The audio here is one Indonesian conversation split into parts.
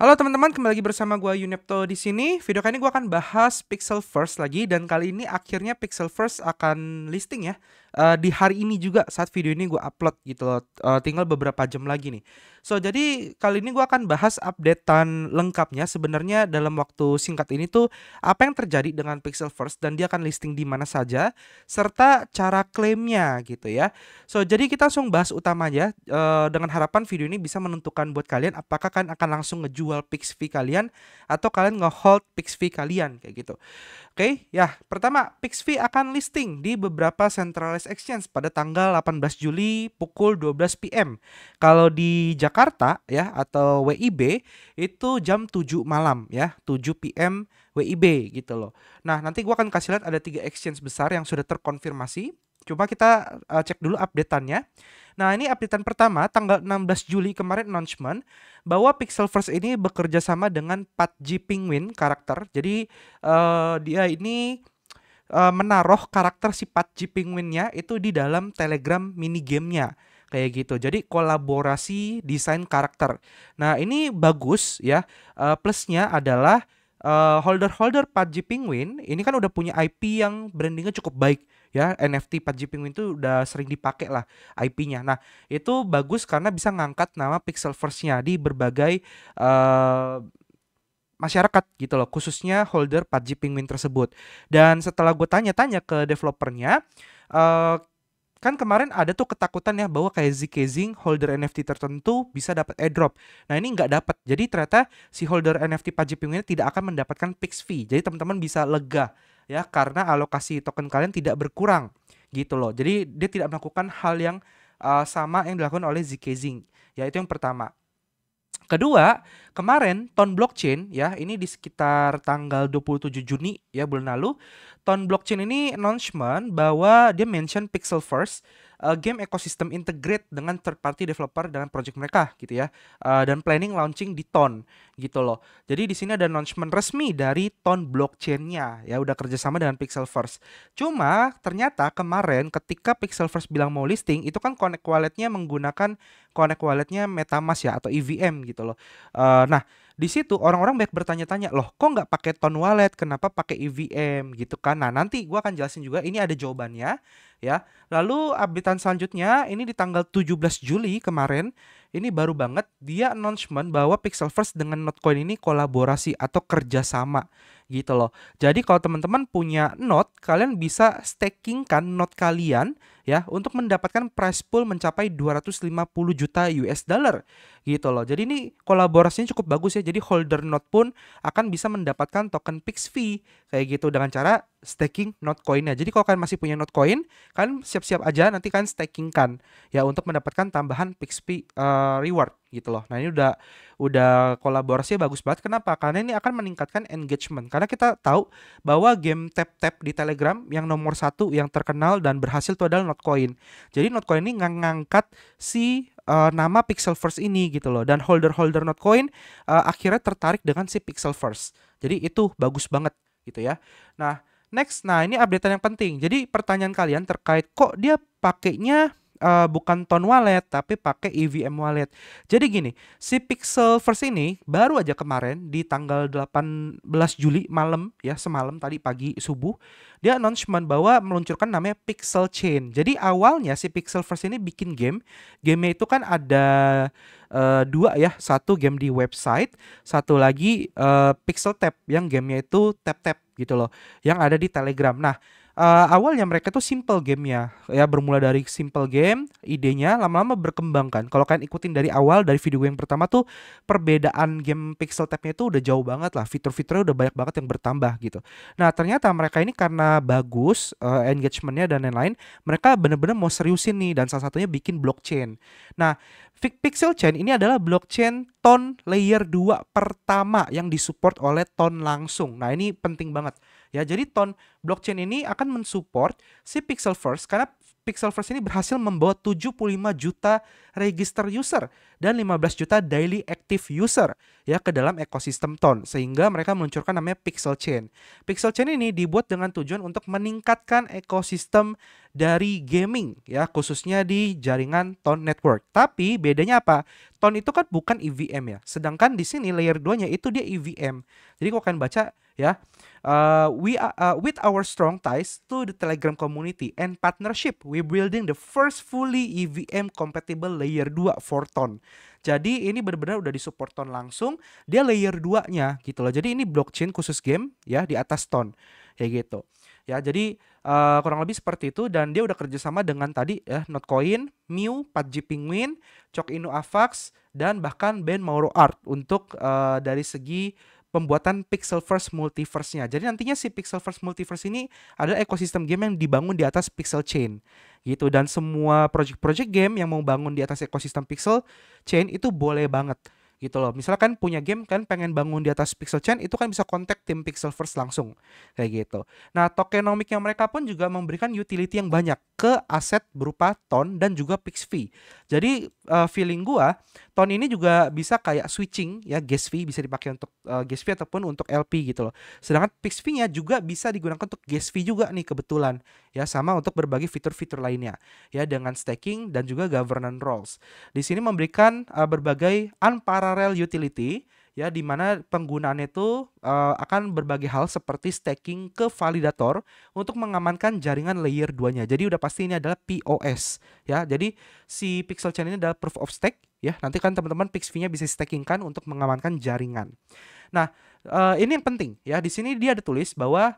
Halo teman-teman, kembali lagi bersama gue Yunepto di sini. Video kali ini gue akan bahas Pixel First lagi dan kali ini akhirnya Pixel First akan listing ya uh, di hari ini juga saat video ini gue upload gitu loh. Uh, tinggal beberapa jam lagi nih. So jadi kali ini gue akan bahas updatean lengkapnya sebenarnya dalam waktu singkat ini tuh apa yang terjadi dengan Pixel First dan dia akan listing di mana saja serta cara klaimnya gitu ya. So jadi kita langsung bahas utamanya uh, dengan harapan video ini bisa menentukan buat kalian apakah kan akan langsung ngejual jual fix fee kalian atau kalian ngehold fix fee kalian kayak gitu. Oke, okay? ya, pertama fix fee akan listing di beberapa centralized exchange pada tanggal 18 Juli pukul 12 PM. Kalau di Jakarta ya atau WIB itu jam 7 malam ya, 7 PM WIB gitu loh. Nah, nanti gua akan kasih lihat ada tiga exchange besar yang sudah terkonfirmasi Coba kita uh, cek dulu updateannya. Nah, ini updatean pertama tanggal 16 Juli kemarin announcement bahwa Pixel First ini bekerja sama dengan 4G Penguin karakter. Jadi uh, dia ini uh, menaruh karakter si 4G Penguinnya itu di dalam Telegram mini gamenya kayak gitu. Jadi kolaborasi desain karakter. Nah ini bagus ya. Uh, plusnya adalah holder-holder uh, holder -holder 4G Penguin ini kan udah punya IP yang brandingnya cukup baik ya NFT 4G Penguin itu udah sering dipakai lah IP-nya. Nah, itu bagus karena bisa ngangkat nama Pixel First-nya di berbagai uh, masyarakat gitu loh khususnya holder 4G Penguin tersebut dan setelah gue tanya-tanya ke developernya uh, kan kemarin ada tuh ketakutan ya bahwa kayak zkazing holder NFT tertentu bisa dapat airdrop. Nah ini nggak dapat. Jadi ternyata si holder NFT Pajiping ini tidak akan mendapatkan fix fee. Jadi teman-teman bisa lega ya karena alokasi token kalian tidak berkurang gitu loh. Jadi dia tidak melakukan hal yang uh, sama yang dilakukan oleh zkazing. itu yang pertama. Kedua, kemarin Ton Blockchain ya, ini di sekitar tanggal 27 Juni ya bulan lalu, Ton Blockchain ini announcement bahwa dia mention Pixel First uh, game ekosistem integrate dengan third party developer dengan project mereka gitu ya. Uh, dan planning launching di Ton gitu loh. Jadi di sini ada announcement resmi dari Ton blockchainnya ya udah kerjasama dengan Pixel First. Cuma ternyata kemarin ketika Pixel First bilang mau listing itu kan Connect Walletnya menggunakan Connect Walletnya MetaMask ya atau EVM gitu loh. Uh, nah di situ orang-orang banyak bertanya-tanya loh kok nggak pakai ton wallet kenapa pakai EVM gitu kan nah nanti gue akan jelasin juga ini ada jawabannya ya lalu updatean selanjutnya ini di tanggal 17 Juli kemarin ini baru banget dia announcement bahwa Pixel First dengan Notcoin ini kolaborasi atau kerjasama gitu loh. Jadi kalau teman-teman punya Note, kalian bisa staking kan Note kalian ya untuk mendapatkan price pool mencapai 250 juta US dollar gitu loh. Jadi ini kolaborasinya cukup bagus ya. Jadi holder Note pun akan bisa mendapatkan token PixV kayak gitu dengan cara staking not coinnya. Jadi kalau kalian masih punya not coin, kalian siap-siap aja nanti kalian staking kan ya untuk mendapatkan tambahan PXP uh, eh, reward gitu loh. Nah, ini udah udah kolaborasinya bagus banget. Kenapa? Karena ini akan meningkatkan engagement. Karena kita tahu bahwa game tap-tap di Telegram yang nomor satu yang terkenal dan berhasil itu adalah not coin. Jadi not coin ini ngang ngangkat si uh, nama Pixel First ini gitu loh dan holder-holder Notcoin uh, eh, akhirnya tertarik dengan si Pixel First. Jadi itu bagus banget gitu ya. Nah, Next, nah ini updatean yang penting. Jadi pertanyaan kalian terkait kok dia pakainya uh, bukan tone wallet tapi pakai EVM wallet. Jadi gini, si Pixel Pixelverse ini baru aja kemarin di tanggal 18 Juli malam ya semalam tadi pagi subuh dia announcement bahwa meluncurkan namanya Pixel Chain. Jadi awalnya si Pixel Pixelverse ini bikin game, game itu kan ada uh, dua ya, satu game di website, satu lagi uh, Pixel Tab yang gamenya itu tap-tap gitu loh, yang ada di Telegram. Nah uh, awalnya mereka tuh simple game ya ya bermula dari simple game idenya lama-lama berkembang kan kalau kalian ikutin dari awal dari video gue yang pertama tuh perbedaan game pixel tapnya itu udah jauh banget lah fitur-fiturnya udah banyak banget yang bertambah gitu nah ternyata mereka ini karena bagus uh, engagementnya dan lain-lain mereka bener-bener mau seriusin nih dan salah satunya bikin blockchain nah Pixel Chain ini adalah blockchain ton layer 2 pertama yang disupport oleh ton langsung. Nah, ini penting banget. Ya, jadi ton blockchain ini akan mensupport si Pixel First karena Pixel First ini berhasil membawa 75 juta register user dan 15 juta daily active user ya ke dalam ekosistem Tone sehingga mereka meluncurkan namanya Pixel Chain. Pixel Chain ini dibuat dengan tujuan untuk meningkatkan ekosistem dari gaming ya khususnya di jaringan Tone Network. Tapi bedanya apa? Tone itu kan bukan EVM ya. Sedangkan di sini layer 2-nya itu dia EVM. Jadi kau akan baca ya. Uh, we are, uh, with our strong ties to the Telegram community and partnership, we building the first fully EVM compatible layer 2 for Ton. Jadi ini benar-benar udah disupport Ton langsung, dia layer 2-nya gitu loh. Jadi ini blockchain khusus game ya di atas Ton. Kayak gitu. Ya, jadi uh, kurang lebih seperti itu dan dia udah kerjasama dengan tadi ya Notcoin, Mew, 4G Penguin, Cok Inu Avax dan bahkan Ben Mauro Art untuk uh, dari segi pembuatan Pixel Pixelverse Multiverse-nya. Jadi nantinya si Pixel Pixelverse Multiverse ini ada ekosistem game yang dibangun di atas Pixel Chain gitu dan semua project-project game yang mau bangun di atas ekosistem Pixel Chain itu boleh banget gitu loh. Misalkan punya game kan pengen bangun di atas Pixel Chain itu kan bisa kontak tim Pixel First langsung kayak gitu. Nah, yang mereka pun juga memberikan utility yang banyak ke aset berupa ton dan juga pix fee. Jadi uh, feeling gua Tahun ini juga bisa kayak switching ya gas fee bisa dipakai untuk uh, gas fee ataupun untuk LP gitu loh. Sedangkan fix fee-nya juga bisa digunakan untuk gas fee juga nih kebetulan ya sama untuk berbagai fitur-fitur lainnya ya dengan staking dan juga governance roles. Di sini memberikan uh, berbagai unparallel utility ya di mana penggunaannya itu uh, akan berbagai hal seperti staking ke validator untuk mengamankan jaringan layer 2-nya. Jadi udah pasti ini adalah POS ya. Jadi si Pixel Chain ini adalah proof of stake ya. Nanti kan teman-teman PixV-nya bisa staking kan untuk mengamankan jaringan. Nah, uh, ini yang penting ya. Di sini dia ada tulis bahwa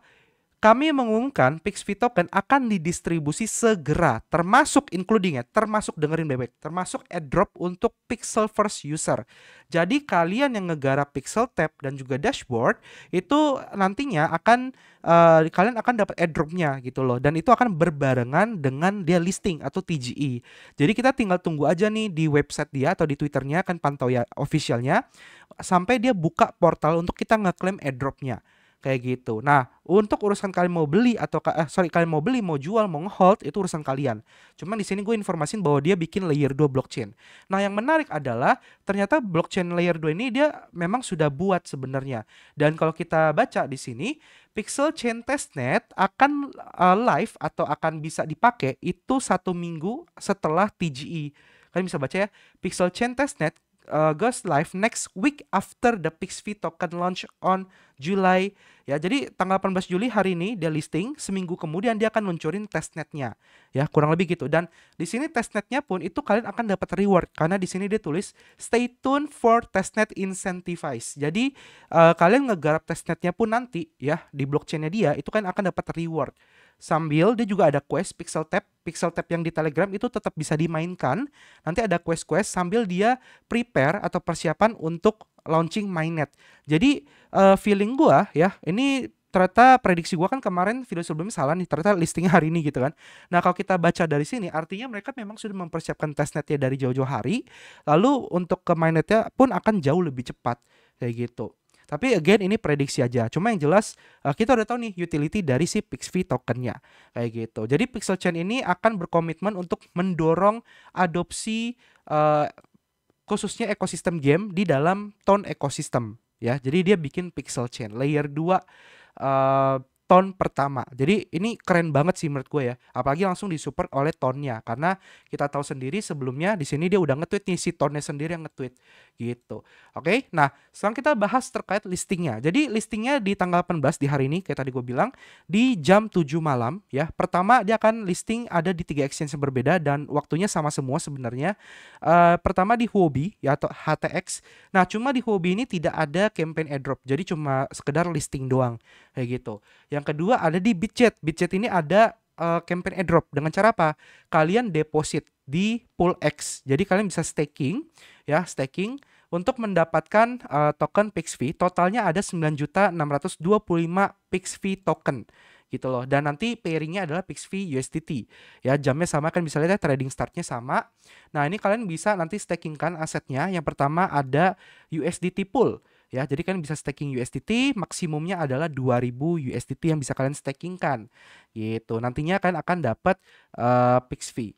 kami mengumumkan Pixvi token akan didistribusi segera, termasuk including ya, termasuk dengerin bebek, termasuk airdrop untuk Pixel First user. Jadi kalian yang ngegarap Pixel Tab dan juga dashboard itu nantinya akan uh, kalian akan dapat airdropnya gitu loh, dan itu akan berbarengan dengan dia listing atau TGE. Jadi kita tinggal tunggu aja nih di website dia atau di twitternya kan pantau ya officialnya sampai dia buka portal untuk kita ngeklaim airdropnya kayak gitu. Nah, untuk urusan kalian mau beli atau eh, sorry kalian mau beli, mau jual, mau ngehold itu urusan kalian. Cuman di sini gue informasin bahwa dia bikin layer 2 blockchain. Nah, yang menarik adalah ternyata blockchain layer 2 ini dia memang sudah buat sebenarnya. Dan kalau kita baca di sini, Pixel Chain Testnet akan uh, live atau akan bisa dipakai itu satu minggu setelah TGE. Kalian bisa baca ya, Pixel Chain Testnet uh, goes live next week after the PixV token launch on July. Ya, jadi tanggal 18 Juli hari ini dia listing, seminggu kemudian dia akan luncurin testnetnya. Ya, kurang lebih gitu. Dan di sini testnetnya pun itu kalian akan dapat reward karena di sini dia tulis stay tuned for testnet incentivize. Jadi uh, kalian ngegarap testnetnya pun nanti ya di blockchainnya dia itu kan akan dapat reward. Sambil dia juga ada quest pixel tab. Pixel tab yang di Telegram itu tetap bisa dimainkan. Nanti ada quest-quest sambil dia prepare atau persiapan untuk launching mainnet. Jadi uh, feeling gua ya, ini ternyata prediksi gua kan kemarin video sebelumnya salah nih ternyata listingnya hari ini gitu kan nah kalau kita baca dari sini artinya mereka memang sudah mempersiapkan testnetnya dari jauh-jauh hari lalu untuk ke mainnetnya pun akan jauh lebih cepat kayak gitu tapi again ini prediksi aja. Cuma yang jelas uh, kita udah tahu nih utility dari si Pixv tokennya kayak gitu. Jadi Pixel Chain ini akan berkomitmen untuk mendorong adopsi uh, khususnya ekosistem game di dalam tone ekosistem ya. Jadi dia bikin Pixel Chain layer 2 uh, eh, ton pertama. Jadi ini keren banget sih menurut gue ya. Apalagi langsung disupport oleh tonnya karena kita tahu sendiri sebelumnya di sini dia udah nge-tweet nih si tonnya sendiri yang nge-tweet gitu. Oke. Nah, sekarang kita bahas terkait listingnya. Jadi listingnya di tanggal 18 di hari ini kayak tadi gue bilang di jam 7 malam ya. Pertama dia akan listing ada di tiga exchange yang berbeda dan waktunya sama semua sebenarnya. Uh, pertama di Huobi ya atau HTX. Nah, cuma di Huobi ini tidak ada campaign airdrop. Jadi cuma sekedar listing doang kayak gitu. Yang yang kedua ada di Bitget. Bitget ini ada uh, campaign airdrop dengan cara apa? Kalian deposit di pool X. Jadi kalian bisa staking ya, staking untuk mendapatkan uh, token PixV totalnya ada 9.625 PixV token gitu loh dan nanti pairingnya adalah PixV USDT ya jamnya sama kan bisa lihat ya, trading startnya sama nah ini kalian bisa nanti staking kan asetnya yang pertama ada USDT pool Ya, jadi kan bisa staking USDT, maksimumnya adalah 2000 USDT yang bisa kalian stakingkan. Gitu. Nantinya kalian akan dapat uh, eh, fix fee.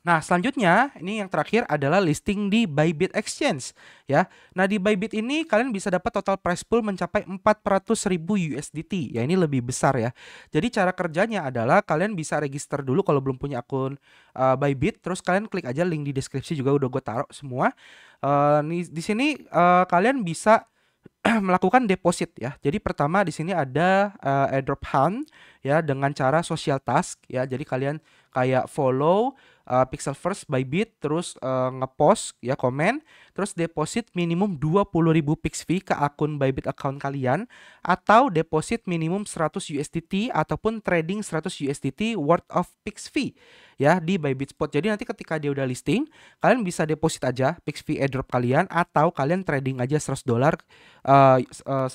Nah, selanjutnya ini yang terakhir adalah listing di Bybit Exchange ya. Nah, di Bybit ini kalian bisa dapat total price pool mencapai 400.000 USDT. Ya, ini lebih besar ya. Jadi cara kerjanya adalah kalian bisa register dulu kalau belum punya akun uh, Bybit, terus kalian klik aja link di deskripsi juga udah gue taruh semua. Uh, di sini uh, kalian bisa melakukan deposit ya. Jadi pertama di sini ada uh, airdrop hunt ya dengan cara social task ya. Jadi kalian kayak follow uh, Pixel First by bit terus uh, ngepost ya komen terus deposit minimum 20.000 PIX fee ke akun Bybit account kalian atau deposit minimum 100 USDT ataupun trading 100 USDT worth of PIX fee ya di Bybit Spot. Jadi nanti ketika dia udah listing, kalian bisa deposit aja PIX fee airdrop kalian atau kalian trading aja 100 dolar uh, uh,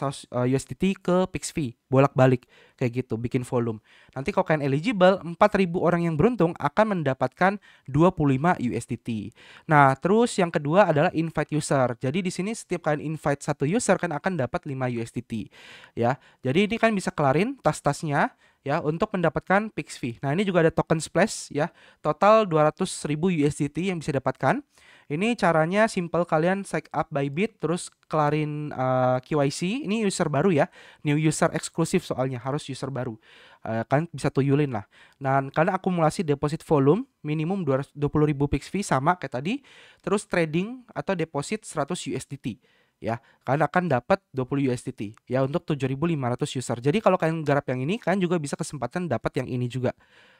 USDT ke PIX fee bolak-balik kayak gitu bikin volume. Nanti kalau kalian eligible 4000 orang yang beruntung akan mendapatkan 25 USDT. Nah, terus yang kedua adalah invite user. Jadi di sini setiap kalian invite satu user kan akan dapat 5 USDT ya. Jadi ini kan bisa kelarin tas-tasnya ya untuk mendapatkan Pix fee. Nah, ini juga ada token splash ya. Total 200.000 USDT yang bisa dapatkan. Ini caranya simple kalian sign up by bit terus kelarin uh, eh, KYC. Ini user baru ya, new user eksklusif soalnya harus user baru. Uh, kalian bisa tuyulin lah. Dan karena akumulasi deposit volume minimum ribu pix fee sama kayak tadi, terus trading atau deposit 100 USDT ya kalian akan dapat 20 USDT ya untuk 7.500 user jadi kalau kalian garap yang ini kalian juga bisa kesempatan dapat yang ini juga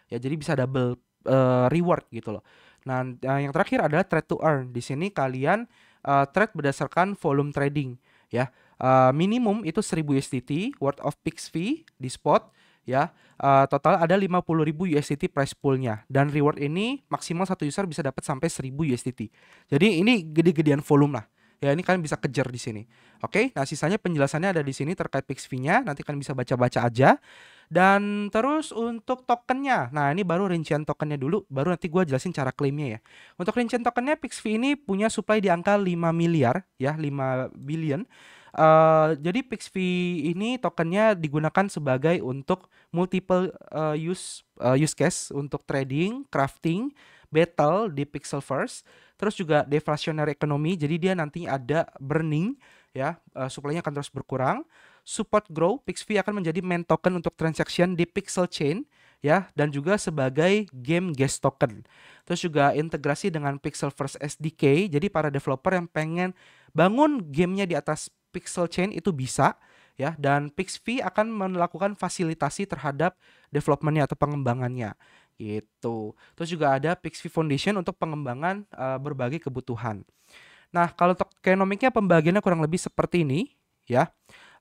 ya jadi bisa double uh, reward gitu loh Nah, eh, yang terakhir adalah trade to earn. Di sini kalian uh, eh, trade berdasarkan volume trading ya. Uh, minimum itu 1000 USDT worth of fix fee di spot ya. Uh, total ada 50.000 USDT price poolnya dan reward ini maksimal satu user bisa dapat sampai 1000 USDT. Jadi ini gede-gedean volume lah. Ya, ini kalian bisa kejar di sini. Oke, nah sisanya penjelasannya ada di sini terkait fix fee-nya, nanti kalian bisa baca-baca aja. Dan terus untuk tokennya, nah ini baru rincian tokennya dulu, baru nanti gue jelasin cara klaimnya ya. Untuk rincian tokennya Pixfi ini punya supply di angka 5 miliar ya, 5 billion. Uh, jadi Pixfi ini tokennya digunakan sebagai untuk multiple uh, use uh, use case untuk trading, crafting, battle di Pixel First, terus juga deflationary economy. Jadi dia nantinya ada burning ya, uh, supply akan terus berkurang support grow PixV akan menjadi main token untuk transaction di Pixel Chain ya dan juga sebagai game guest token. Terus juga integrasi dengan Pixel First SDK. Jadi para developer yang pengen bangun gamenya di atas Pixel Chain itu bisa ya dan PixV akan melakukan fasilitasi terhadap developmentnya atau pengembangannya gitu. Terus juga ada PixV Foundation untuk pengembangan uh, berbagai kebutuhan. Nah, kalau tokenomiknya pembagiannya kurang lebih seperti ini ya.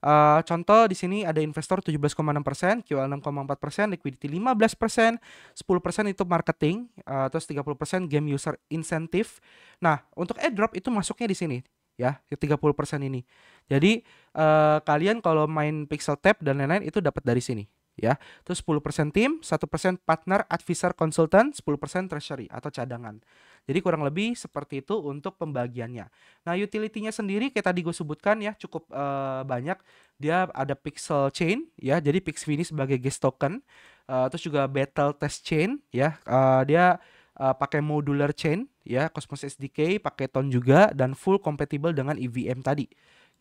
Eh, contoh di sini ada investor 17,6%, QL 6,4%, liquidity 15%, 10% itu marketing, uh, terus 30% game user incentive. Nah, untuk airdrop itu masuknya di sini ya, 30% ini. Jadi uh, kalian kalau main Pixel Tab dan lain-lain itu dapat dari sini ya. Terus 10% tim, 1% partner advisor consultant, 10% treasury atau cadangan. Jadi kurang lebih seperti itu untuk pembagiannya. Nah, utility-nya sendiri kayak tadi gue sebutkan ya cukup uh, banyak. Dia ada pixel chain ya, jadi pixel ini sebagai guest token. Uh, terus juga battle test chain ya. Uh, dia uh, pakai modular chain ya, Cosmos SDK pakai Ton juga dan full compatible dengan EVM tadi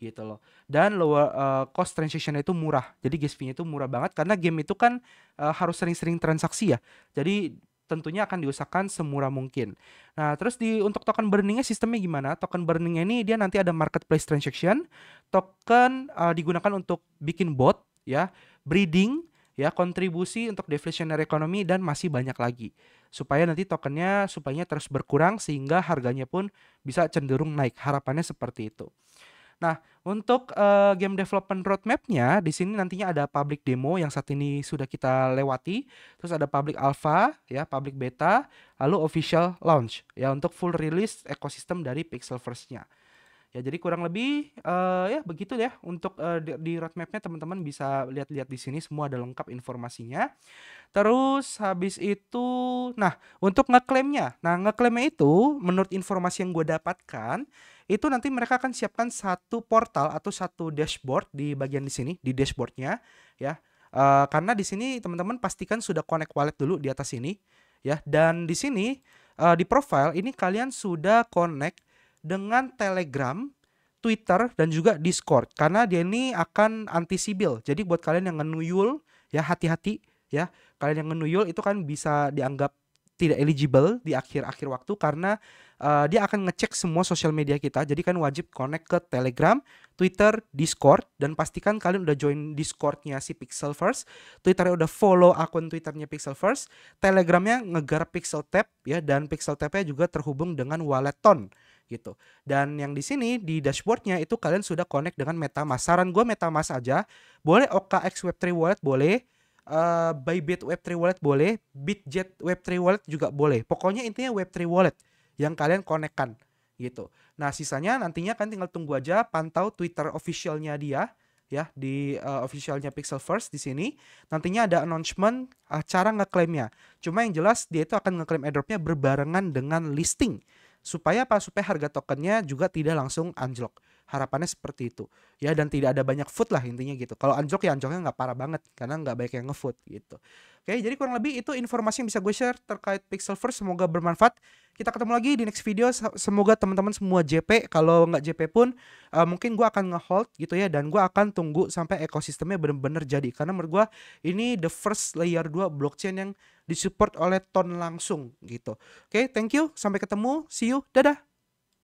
gitu loh. Dan lower uh, cost transaction itu murah. Jadi gas fee-nya itu murah banget karena game itu kan uh, harus sering-sering transaksi ya. Jadi tentunya akan diusahakan semurah mungkin. Nah, terus di untuk token burningnya sistemnya gimana? Token burningnya ini dia nanti ada marketplace transaction, token uh, digunakan untuk bikin bot ya, breeding ya, kontribusi untuk deflationary economy dan masih banyak lagi. Supaya nanti tokennya supaya terus berkurang sehingga harganya pun bisa cenderung naik. Harapannya seperti itu. Nah, untuk uh, game development roadmap-nya di sini nantinya ada public demo yang saat ini sudah kita lewati, terus ada public alpha, ya, public beta, lalu official launch ya untuk full release ekosistem dari Pixelverse-nya. Ya, jadi kurang lebih uh, ya begitu ya untuk uh, di, di roadmapnya teman-teman bisa lihat-lihat di sini semua ada lengkap informasinya. Terus habis itu, nah untuk ngeklaimnya, nah ngeklaimnya itu menurut informasi yang gue dapatkan itu nanti mereka akan siapkan satu portal atau satu dashboard di bagian di sini di dashboardnya ya uh, karena di sini teman-teman pastikan sudah connect wallet dulu di atas ini ya dan di sini uh, di profile ini kalian sudah connect dengan Telegram Twitter dan juga Discord karena dia ini akan anti sibil jadi buat kalian yang ngenuyul ya hati-hati ya kalian yang ngenuyul itu kan bisa dianggap tidak eligible di akhir-akhir waktu karena uh, dia akan ngecek semua sosial media kita. Jadi kan wajib connect ke Telegram, Twitter, Discord dan pastikan kalian udah join Discordnya si Pixel First, Twitternya udah follow akun Twitternya Pixel First, Telegramnya ngegar Pixel Tab ya dan Pixel tab juga terhubung dengan wallet ton gitu. Dan yang di sini di dashboardnya itu kalian sudah connect dengan MetaMask. Saran gue meta mas aja, boleh OKX Web3 Wallet boleh Eh, Bybit Web3 Wallet boleh, Bitjet Web3 Wallet juga boleh. Pokoknya intinya Web3 Wallet yang kalian konekkan gitu. Nah, sisanya nantinya kan tinggal tunggu aja pantau Twitter officialnya dia ya di uh, officialnya Pixel First di sini. Nantinya ada announcement uh, cara ngeklaimnya. Cuma yang jelas dia itu akan ngeklaim airdropnya berbarengan dengan listing. Supaya apa? Supaya harga tokennya juga tidak langsung anjlok harapannya seperti itu ya dan tidak ada banyak food lah intinya gitu kalau anjok ya anjoknya nggak parah banget karena nggak baik yang ngefood gitu oke jadi kurang lebih itu informasi yang bisa gue share terkait Pixel First semoga bermanfaat kita ketemu lagi di next video semoga teman-teman semua JP kalau nggak JP pun uh, mungkin gue akan ngehold gitu ya dan gue akan tunggu sampai ekosistemnya benar-benar jadi karena menurut gue ini the first layer 2 blockchain yang disupport oleh ton langsung gitu oke thank you sampai ketemu see you dadah